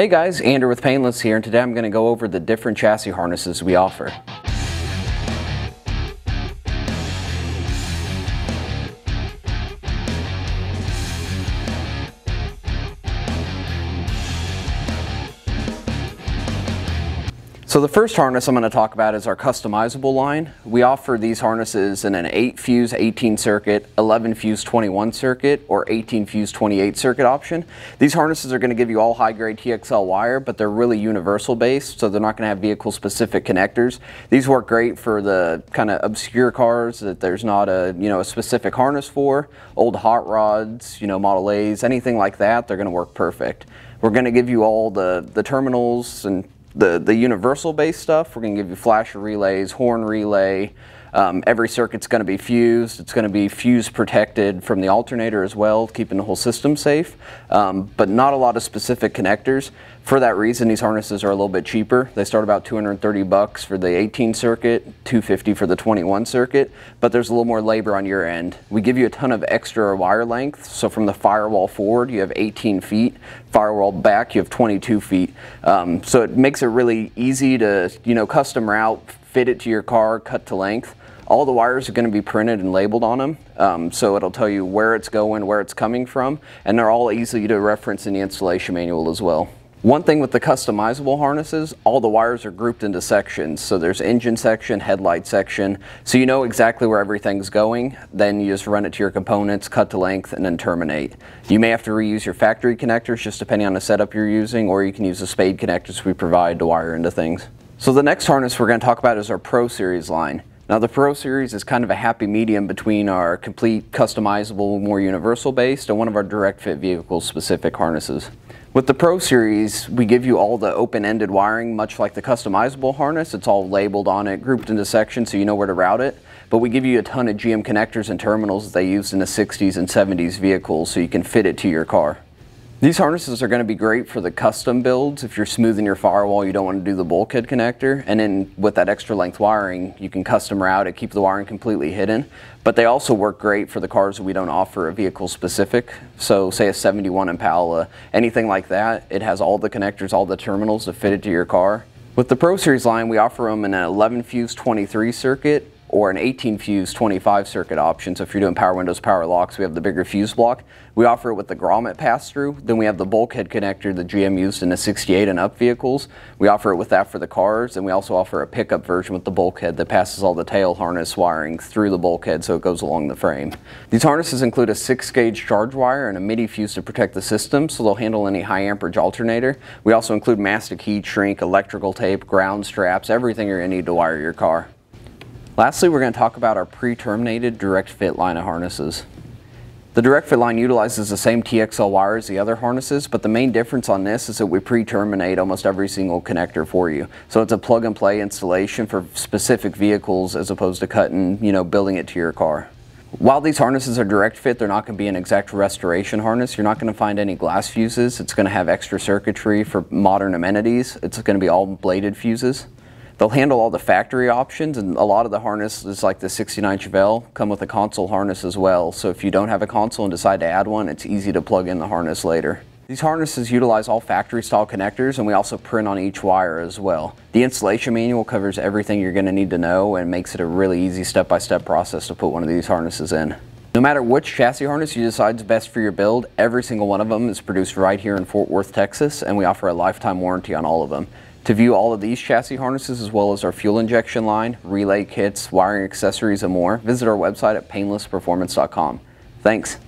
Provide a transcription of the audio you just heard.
Hey guys, Andrew with Painless here, and today I'm going to go over the different chassis harnesses we offer. So the first harness I'm going to talk about is our customizable line. We offer these harnesses in an 8 fuse 18 circuit, 11 fuse 21 circuit, or 18 fuse 28 circuit option. These harnesses are going to give you all high grade TXL wire, but they're really universal based, so they're not going to have vehicle specific connectors. These work great for the kind of obscure cars that there's not a, you know, a specific harness for, old hot rods, you know, Model A's, anything like that, they're going to work perfect. We're going to give you all the, the terminals and the, the universal based stuff, we're going to give you flasher relays, horn relay, um, every circuit's going to be fused. It's going to be fuse protected from the alternator as well, keeping the whole system safe, um, but not a lot of specific connectors. For that reason, these harnesses are a little bit cheaper. They start about 230 bucks for the 18 circuit, 250 for the 21 circuit, but there's a little more labor on your end. We give you a ton of extra wire length, so from the firewall forward, you have 18 feet. Firewall back, you have 22 feet. Um, so it makes it really easy to, you know, custom route fit it to your car, cut to length. All the wires are going to be printed and labeled on them, um, so it'll tell you where it's going, where it's coming from, and they're all easy to reference in the installation manual as well. One thing with the customizable harnesses, all the wires are grouped into sections. So there's engine section, headlight section. So you know exactly where everything's going. Then you just run it to your components, cut to length, and then terminate. You may have to reuse your factory connectors just depending on the setup you're using, or you can use the spade connectors we provide to wire into things. So the next harness we're going to talk about is our Pro Series line. Now the Pro Series is kind of a happy medium between our complete, customizable, more universal based and one of our direct fit vehicle specific harnesses. With the Pro Series, we give you all the open-ended wiring, much like the customizable harness. It's all labeled on it, grouped into sections so you know where to route it. But we give you a ton of GM connectors and terminals that they used in the 60s and 70s vehicles so you can fit it to your car. These harnesses are going to be great for the custom builds. If you're smoothing your firewall, you don't want to do the bulkhead connector. And then with that extra length wiring, you can custom route it, keep the wiring completely hidden. But they also work great for the cars that we don't offer a vehicle specific. So say a 71 Impala, anything like that, it has all the connectors, all the terminals to fit it to your car. With the Pro Series line, we offer them in an 11 fuse 23 circuit or an 18 fuse 25 circuit option. So if you're doing power windows, power locks, we have the bigger fuse block. We offer it with the grommet pass through. Then we have the bulkhead connector that GM used in the 68 and up vehicles. We offer it with that for the cars. And we also offer a pickup version with the bulkhead that passes all the tail harness wiring through the bulkhead so it goes along the frame. These harnesses include a six gauge charge wire and a MIDI fuse to protect the system so they'll handle any high amperage alternator. We also include mastic heat shrink, electrical tape, ground straps, everything you're going to need to wire your car. Lastly, we're going to talk about our pre-terminated direct fit line of harnesses. The direct fit line utilizes the same TXL wire as the other harnesses, but the main difference on this is that we pre-terminate almost every single connector for you. So it's a plug and play installation for specific vehicles as opposed to cutting, you know, building it to your car. While these harnesses are direct fit, they're not going to be an exact restoration harness. You're not going to find any glass fuses. It's going to have extra circuitry for modern amenities. It's going to be all bladed fuses. They'll handle all the factory options, and a lot of the harnesses, like the 69 Chevelle, come with a console harness as well. So if you don't have a console and decide to add one, it's easy to plug in the harness later. These harnesses utilize all factory style connectors and we also print on each wire as well. The installation manual covers everything you're going to need to know and makes it a really easy step-by-step -step process to put one of these harnesses in. No matter which chassis harness you decide is best for your build, every single one of them is produced right here in Fort Worth, Texas, and we offer a lifetime warranty on all of them. To view all of these chassis harnesses as well as our fuel injection line, relay kits, wiring accessories, and more, visit our website at painlessperformance.com. Thanks.